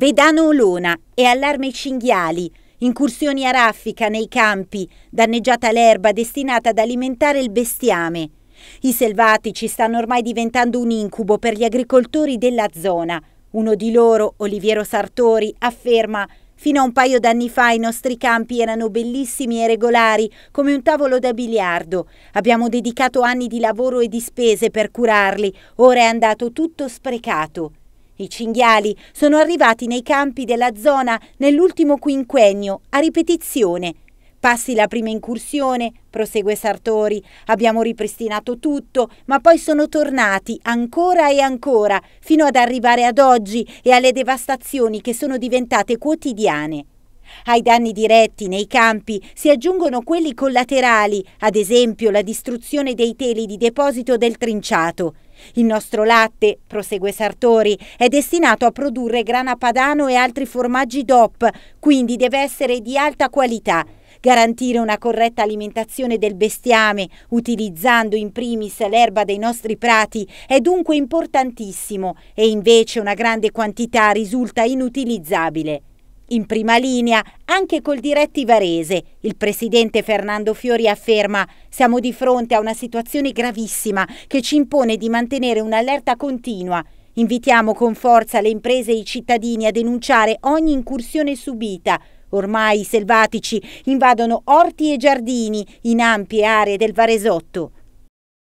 Vedano Olona e allarme cinghiali, incursioni a raffica nei campi, danneggiata l'erba destinata ad alimentare il bestiame. I selvatici stanno ormai diventando un incubo per gli agricoltori della zona. Uno di loro, Oliviero Sartori, afferma Fino a un paio d'anni fa i nostri campi erano bellissimi e regolari, come un tavolo da biliardo. Abbiamo dedicato anni di lavoro e di spese per curarli, ora è andato tutto sprecato. I cinghiali sono arrivati nei campi della zona nell'ultimo quinquennio, a ripetizione. Passi la prima incursione, prosegue Sartori, abbiamo ripristinato tutto, ma poi sono tornati ancora e ancora, fino ad arrivare ad oggi e alle devastazioni che sono diventate quotidiane. Ai danni diretti nei campi si aggiungono quelli collaterali, ad esempio la distruzione dei teli di deposito del trinciato. Il nostro latte, prosegue Sartori, è destinato a produrre grana padano e altri formaggi DOP, quindi deve essere di alta qualità. Garantire una corretta alimentazione del bestiame, utilizzando in primis l'erba dei nostri prati, è dunque importantissimo e invece una grande quantità risulta inutilizzabile. In prima linea anche col diretti Varese, il presidente Fernando Fiori afferma siamo di fronte a una situazione gravissima che ci impone di mantenere un'allerta continua Invitiamo con forza le imprese e i cittadini a denunciare ogni incursione subita. Ormai i selvatici invadono orti e giardini in ampie aree del Varesotto.